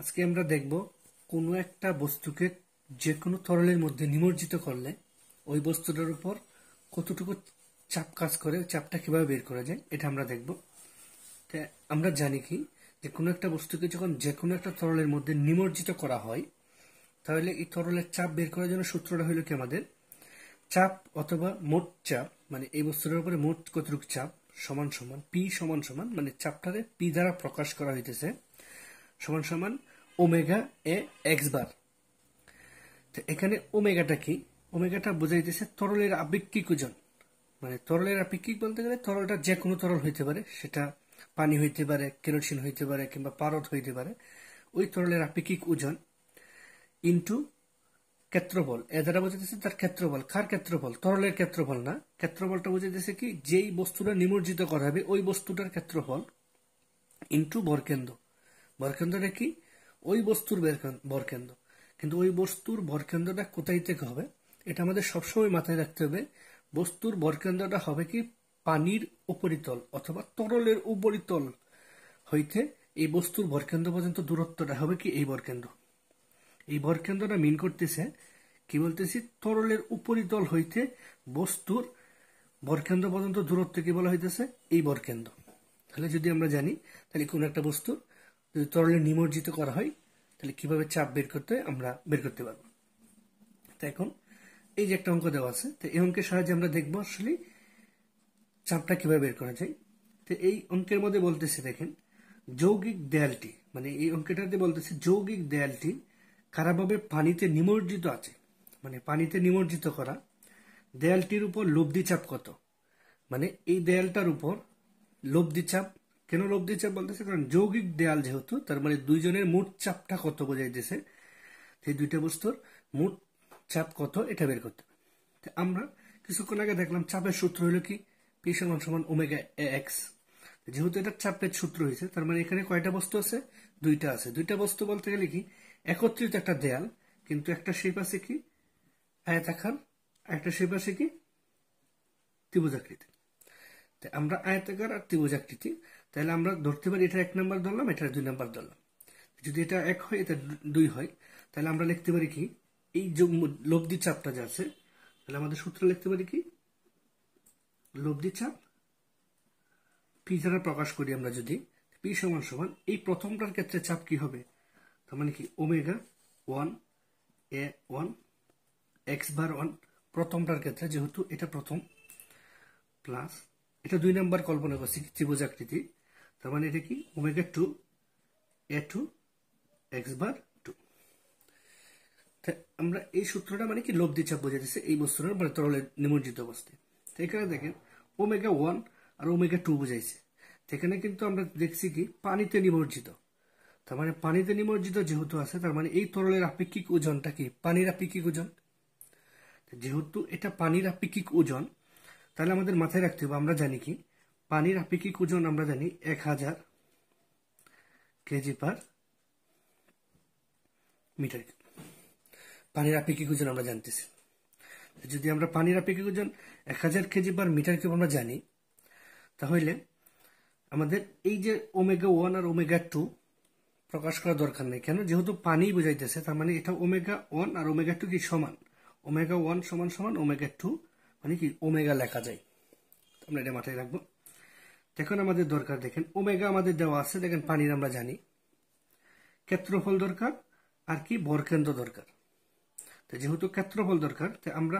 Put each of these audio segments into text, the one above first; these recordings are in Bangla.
আজকে আমরা দেখব কোনো একটা বস্তুকে যে কোনো তরলের মধ্যে নিমজ্জিত করলে ওই বস্তুটার উপর কতটুকু চাপ কাজ করে চাপটা কিভাবে বের করা যায় এটা আমরা দেখব আমরা জানি কি যে কোনো একটা বস্তুকে যখন যে কোনো একটা তরলের মধ্যে নিমজ্জিত করা হয় তাহলে এই তরলের চাপ বের করার জন্য সূত্রটা হলো কি আমাদের চাপ অথবা মোট চাপ মানে এই বস্তুটার উপরে মোট কতটুকু চাপ সমান সমান পি সমান সমান মানে চাপটাকে পি দ্বারা প্রকাশ করা হইতেছে সমান সমান ওমেগা এ এক্স বার তো এখানে ওমেগাটা কি ওমেগাটা বোঝাইতেছে তরলের আপেক্ষিক ওজন মানে তরলের আপেক্ষিক বলতে গেলে তরলটা যে কোনো তরল হইতে পারে সেটা পানি হইতে পারে কেরোসিন হইতে পারে কিংবা পারদ হইতে পারে ওই তরলের আপেক্ষিক ওজন ইন্টু ক্ষেত্রফল এ দ্বারা বোঝাতেছে তার ক্ষেত্রফল কার ক্ষেত্রফল তরলের ক্ষেত্রফল না ক্ষেত্রফলটা বোঝাইতেছে কি যেই বস্তুটা নিমজ্জিত করা হবে ওই বস্তুটার ক্ষেত্রফল ইন্টু বরকেন্দ্র ভরকেন্দ্রটা কি ওই বস্তুর ভরকেন্দ্র কিন্তু ওই বস্তুর ভরকেন্দ্রটা কোথায় থেকে হবে এটা আমাদের সবসময় মাথায় রাখতে হবে বস্তুর ভরকেন্দ্রটা হবে কি পানির উপরিতল অথবা তরলের উপরিতল হইতে এই বস্তুর ভরকেন্দ্র পর্যন্ত দূরত্বটা হবে কি এই ভরকেন্দ্র এই ভরকেন্দ্রটা মিন করতেছে কি বলতেছি তরলের উপরিতল হইতে বস্তুর ভরকেন্দ্র পর্যন্ত দূরত্ব কি বলা হইতেছে এই ভরকেন্দ্র তাহলে যদি আমরা জানি তাহলে কোন একটা বস্তুর যদি তরলে নিমজ্জিত করা হয় তাহলে কিভাবে চাপ বের করতে হয় আমরা বের করতে পারবো তো এখন এই যে একটা অঙ্ক দেওয়া আছে তো এই অঙ্কের সাহায্যে আমরা দেখবো আসলে চাপটা কিভাবে বের করা যায় তো এই অঙ্কের মধ্যে বলতেছে দেখেন যৌগিক দেয়ালটি মানে এই অঙ্কটাতে বলতেছে যৌগিক দেয়ালটি খারাপভাবে পানিতে নিমজ্জিত আছে মানে পানিতে নিমজ্জিত করা দেয়ালটির উপর লব্ধি চাপ কত মানে এই দেয়ালটার উপর লব্ধি চাপ কেন লব্ধি চাপ বলতেছে কারণ যৌগিক দেয়াল যেহেতু তার মানে দুইজনের মোট চাপটা কত বোঝাইতেছে সেই দুইটা বস্তুর মোট চাপ কত এটা বের করতে আমরা কিছুক্ষণ আগে দেখলাম চাপের সূত্র হলো কি পি সমান সমান ওমেগা এক্স যেহেতু এটা চাপের সূত্র হয়েছে তার মানে এখানে কয়টা বস্তু আছে দুইটা আছে দুইটা বস্তু বলতে গেলে কি একত্রিত একটা দেয়াল কিন্তু একটা শেপ আছে কি আয়তাকার একটা শেপ আছে কি ত্রিভুজাকৃতি আমরা আয়তাকার আর আকৃতি তাহলে আমরা ধরতে পারি এটা এক নাম্বার ধরলাম এটা দুই নম্বর ধরলাম যদি এটা এক হয় এটা দুই হয় তাহলে আমরা লিখতে পারি কি এই যে লব্ধি চাপটা যে আছে তাহলে আমাদের সূত্র লিখতে পারি কি লব্ধি চাপ পি দ্বারা প্রকাশ করি আমরা যদি পি সমান সমান এই প্রথমটার ক্ষেত্রে চাপ কি হবে তার মানে কি omega one A one X bar one প্রথমটার ক্ষেত্রে যেহেতু এটা প্রথম প্লাস এটা দুই নম্বর কল্পনা করছি ত্রিভুজ আকৃতি তার মানে এটা কি omega two A two X bar two আমরা এই সূত্রটা মানে কি লব্ধি চাপ বোঝা দিচ্ছে এই বস্তুটার মানে তরলের নিমজ্জিত অবস্থায় তো এখানে দেখেন ওমেগা ওয়ান আর ওমেগা টু বোঝাইছে সেখানে কিন্তু আমরা দেখছি কি পানিতে নিমজ্জিত তার মানে পানিতে নিমজ্জিত যেহেতু আছে তার মানে এই তরলের আপেক্ষিক ওজনটা কি পানির আপেক্ষিক ওজন যেহেতু এটা পানির আপেক্ষিক ওজন তাহলে আমাদের মাথায় রাখতে হবে আমরা জানি কি পানির আপেক্ষিক ওজন আমরা জানি এক হাজার কেজি পার মিটার পানির আপেক্ষিক ওজন আমরা জানতেছি যদি আমরা পানির আপেক্ষিক ওজন এক হাজার কেজি পার মিটার কিউব আমরা জানি তাহলে আমাদের এই যে ওমেগা ওয়ান আর ওমেগা টু প্রকাশ করা দরকার নেই কেন যেহেতু পানি বোঝাইতেছে তার মানে এটা ওমেগা ওয়ান আর ওমেগা টু কি সমান ওমেগা ওয়ান সমান সমান ওমেগা টু মানে কি ওমেগা লেখা যায় আমরা এটা মাথায় রাখবো দেখুন আমাদের দরকার দেখেন ওমেগা আমাদের দেওয়া আছে দেখেন পানির আমরা জানি ক্ষেত্রফল দরকার আর কি বরকেন্দ্র দরকার তো যেহেতু ক্ষেত্রফল দরকার তো আমরা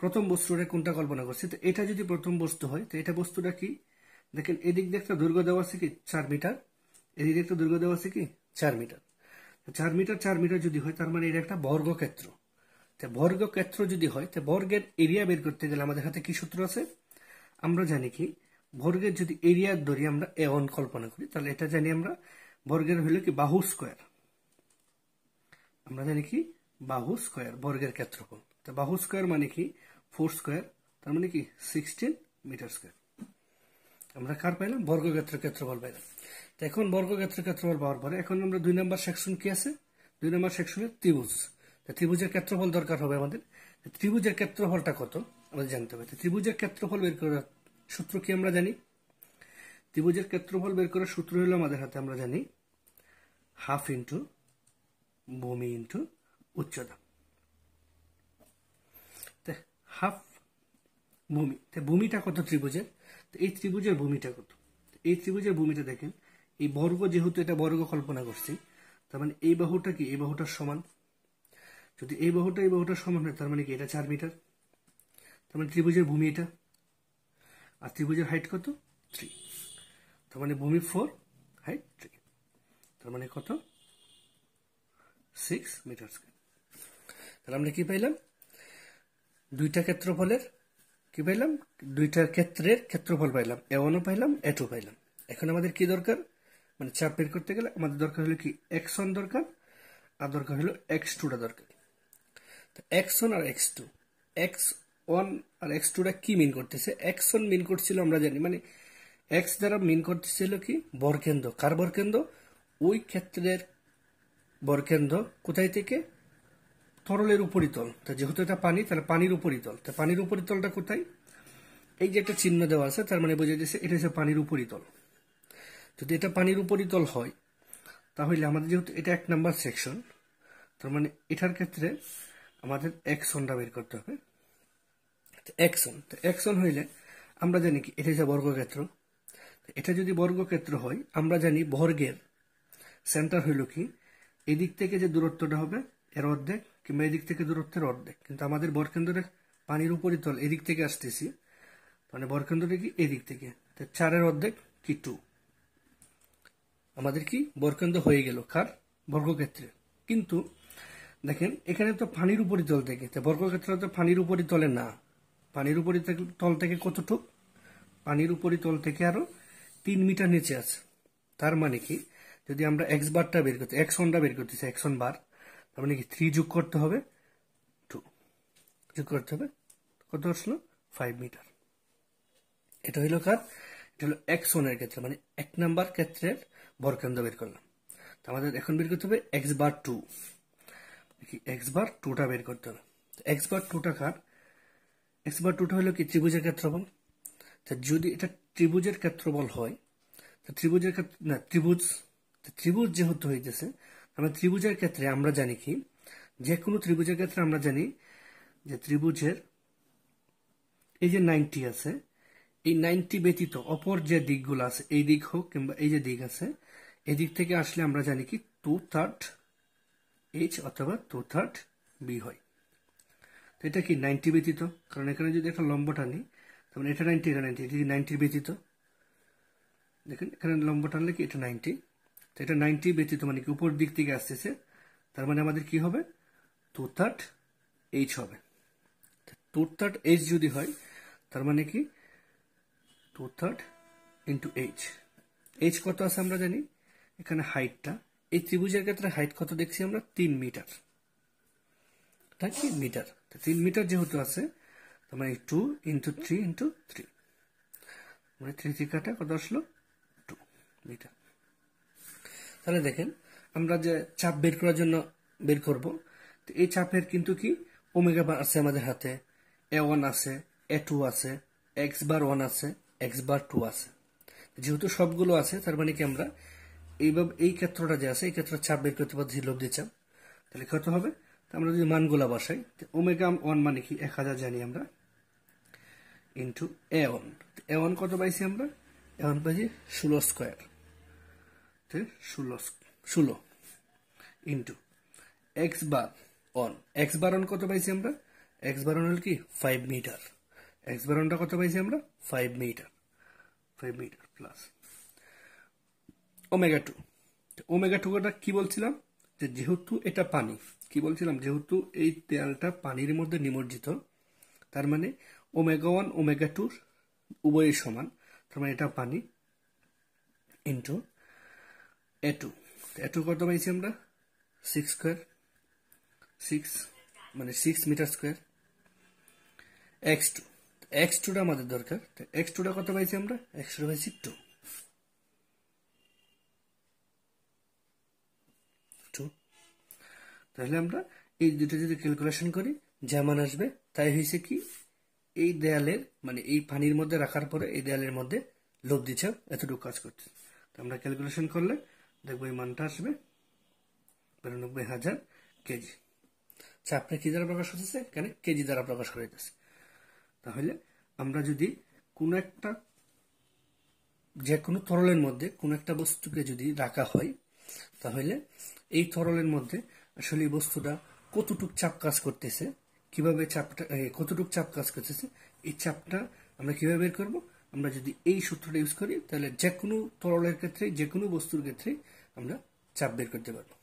প্রথম বস্তুটা কোনটা কল্পনা করছি তো এটা যদি প্রথম বস্তু হয় তো এটা বস্তুটা কি দেখেন এদিক দিয়ে একটা দুর্গ দেওয়া আছে কি চার মিটার এদিক দিয়ে একটা দুর্গ দেওয়া আছে কি চার মিটার চার মিটার চার মিটার যদি হয় তার মানে এটা একটা বর্গক্ষেত্র বর্গ ক্ষেত্র যদি হয় তো বর্গের এরিয়া বের করতে গেলে আমাদের হাতে কি সূত্র আছে আমরা জানি কি বর্গের যদি এরিয়া ধরি আমরা এ অন কল্পনা করি তাহলে এটা জানি আমরা বর্গের হইল কি বাহু স্কোয়ার আমরা জানি কি বাহু স্কোয়ার বর্গের ক্ষেত্রফল তো বাহু স্কোয়ার মানে কি ফোর স্কোয়ার তার মানে কি সিক্সটিন মিটার স্কোয়ার আমরা কার পাইলাম বর্গক্ষেত্র ক্ষেত্রফল পাইলাম তো এখন বর্গক্ষেত্র ক্ষেত্রফল পাওয়ার পরে এখন আমরা দুই নম্বর সেকশন কি আছে দুই নম্বর সেকশনের ত্রিভুজ ত্রিভুজের ক্ষেত্রফল দরকার হবে আমাদের ত্রিভুজের ক্ষেত্রফলটা কত আমাদের জানতে হবে ত্রিভুজের ক্ষেত্রফল বের করার সূত্র কি আমরা জানি ত্রিভুজের ক্ষেত্রফল বের করার সূত্র হলো আমাদের হাতে আমরা জানি হাফ ইন্টু ভূমি ইন্টু উচ্চতা হাফ ভূমি ভূমিটা কত ত্রিভুজের এই ত্রিভুজের ভূমিটা কত এই ত্রিভুজের ভূমিটা দেখেন এই বর্গ যেহেতু এটা বর্গ কল্পনা করছি তার মানে এই বাহুটা কি এই বাহুটার সমান যদি এই বাহুটা এই বাহুটার সমান হয় তার মানে কি এটা চার মিটার তার মানে ত্রিভুজের ভূমি এটা আর ত্রিভুজের হাইট কত থ্রি তার মানে ভূমি ফোর হাইট থ্রি তার মানে কত সিক্স মিটার স্কোয়ার তাহলে আমরা কি পাইলাম দুইটা ক্ষেত্রফলের কি পাইলাম দুইটা ক্ষেত্রের ক্ষেত্রফল পাইলাম এ ওয়ানও পাইলাম এ টু পাইলাম এখন আমাদের কি দরকার মানে চাপ বের করতে গেলে আমাদের দরকার হলো কি এক্স ওয়ান দরকার আর দরকার হলো এক্স টুটা দরকার এক্স ওয়ান আর এক্স টু এক্স ওয়ান আর এক্স টুটা কি মিন করতেছে এক্স ওয়ান মিন করছিল আমরা জানি মানে এক্স দ্বারা মিন করতেছিল কি বরকেন্দ্র কার বরকেন্দ্র ওই ক্ষেত্রের বরকেন্দ্র কোথায় থেকে তরলের উপরিতল তা যেহেতু এটা পানি তাহলে পানির উপরিতল তা পানির উপরিতলটা কোথায় এই যে একটা চিহ্ন দেওয়া আছে তার মানে বোঝা যাচ্ছে এটা হচ্ছে পানির উপরিতল যদি এটা পানির উপরিতল হয় তাহলে আমাদের যেহেতু এটা এক নাম্বার সেকশন তার মানে এটার ক্ষেত্রে আমাদের একশনটা বের করতে হবে অ্যাকশন তো অ্যাকশন হইলে আমরা জানি কি এটা যে বর্গক্ষেত্র এটা যদি বর্গক্ষেত্র হয় আমরা জানি বর্গের সেন্টার হইল কি এদিক থেকে যে দূরত্বটা হবে এর অর্ধেক কিংবা এদিক থেকে দূরত্বের অর্ধেক কিন্তু আমাদের বরকেন্দ্রের পানির উপরই তল এদিক থেকে আসতেছি মানে বরকেন্দ্রটা কি এদিক থেকে চারের অর্ধেক কি টু আমাদের কি বরকেন্দ্র হয়ে গেল কার বর্গক্ষেত্রে কিন্তু দেখেন এখানে তো পানির তল থেকে বর্গক্ষেত্র তো পানির তলে না পানির তল থেকে কতটুক পানির তল থেকে আরো তিন মিটার নিচে আছে তার মানে কি যদি আমরা এক্স বারটা বের করতে একশনটা বের করতেছি একশন বার তার মানে কি থ্রি যোগ করতে হবে টু যোগ করতে হবে কত আসলো ফাইভ মিটার এটা হইল কার এটা হলো একশনের ক্ষেত্রে মানে এক নাম্বার ক্ষেত্রের বরকেন্দ্র বের করলাম তো আমাদের এখন বের করতে হবে X bar two X bar টুটা বের করতে হবে এক্স বার টুটা কার এক্স বার টুটা হলো কি ত্রিভুজের ক্ষেত্রফল তা যদি এটা ত্রিভুজের ক্ষেত্রফল হয় তা ত্রিভুজের ক্ষেত্রে না ত্রিভুজ ত্রিভুজ যেহেতু হইতেছে আমরা ত্রিভুজের ক্ষেত্রে আমরা জানি কি যে কোনো ত্রিভুজের ক্ষেত্রে আমরা জানি যে ত্রিভুজের এই যে নাইনটি আছে এই নাইনটি ব্যতীত অপর যে দিকগুলো আছে এই দিক হোক কিংবা এই যে দিক আছে এই দিক থেকে আসলে আমরা জানি কি টু থার্ড এইচ অথবা টু থার্ড বি হয় তো এটা কি নাইনটি ব্যতীত কারণ এখানে যদি একটা লম্বটা নিই তাহলে এটা নাইনটি এটা নাইনটি যদি নাইনটি ব্যতীত দেখেন এখানে লম্বটা টানলে কি এটা নাইনটি তো এটা নাইনটি ব্যতীত মানে কি উপর দিক থেকে আসতেছে তার মানে আমাদের কি হবে টু থার্ড এইচ হবে টু থার্ড এইচ যদি হয় তার মানে কি two third into H H কত আছে আমরা জানি এখানে হাইটটা এই ত্রিভুজের ক্ষেত্রে হাইট কত দেখছি আমরা তিন মিটার তাই তিন মিটার তিন মিটার যেহেতু আছে তোমার এই two into three into three মানে থ্রি থ্রি কাটা কত আসলো টু মিটার তাহলে দেখেন আমরা যে চাপ বের করার জন্য বের করব তো এই চাপের কিন্তু কি ওমেগা বার আছে আমাদের হাতে এ ওয়ান আছে এ টু আছে এক্স বার ওয়ান আছে এক্স বার টু আছে যেহেতু সবগুলো আছে তার মানে কি আমরা এইভাবে এই ক্ষেত্রটা যে আছে এই ক্ষেত্রে চাপ বের করতে পারছি লোভ দিচ্ছাম তাহলে কত হবে আমরা যদি মানগুলা বসাই ওমেগা ওয়ান মানে কি এক হাজার জানি আমরা into A one A one কত পাইছি আমরা এ ওয়ান পাইছি ষোলো স্কোয়ার ষোলো ষোলো into X bar one X bar one কত পাইছি আমরা এক্স বার হল কি ফাইভ মিটার এক্স বার কত পাইছি আমরা five metre five metre plus omega two omega টুটা কি বলছিলাম যে যেহেতু এটা পানি কি বলছিলাম যেহেতু এই তেলটা পানির মধ্যে নিমজ্জিত তার মানে ওমেগা ওয়ান ওমেগা টুর উভয়ই সমান তার মানে এটা পানি into A two A two কত পাইছি আমরা সিক্স স্কোয়ার সিক্স মানে six metre square X two X টুটা আমাদের দরকার এক্স টুটা কত পাইছি আমরা এক্স টু পাইছি টু তাহলে আমরা এই দুটো যদি ক্যালকুলেশন করি যেমন আসবে তাই হয়েছে কি এই দেয়ালের মানে এই পানির মধ্যে রাখার পরে এই দেয়ালের মধ্যে লোভ দিচ্ছে এতটুকু কাজ করছে তো আমরা ক্যালকুলেশন করলে দেখবো এই মানটা আসবে বিরানব্বই হাজার কেজি আচ্ছা আপনি কি দ্বারা প্রকাশ হতেছে কেন কেজি দ্বারা প্রকাশ করা যেতেছে তাহলে আমরা যদি কোনো একটা যে কোনো তরলের মধ্যে কোনো একটা বস্তুকে যদি রাখা হয় তাহলে এই তরলের মধ্যে আসলে এই বস্তুটা কতটুক চাপ কাজ করতেছে কিভাবে চাপটা কতটুক চাপ কাজ করতেছে এই চাপটা আমরা কিভাবে বের করব আমরা যদি এই সূত্রটা ইউজ করি তাহলে যে কোনো তরলের ক্ষেত্রে যে কোনো বস্তুর ক্ষেত্রে আমরা চাপ বের করতে পারবো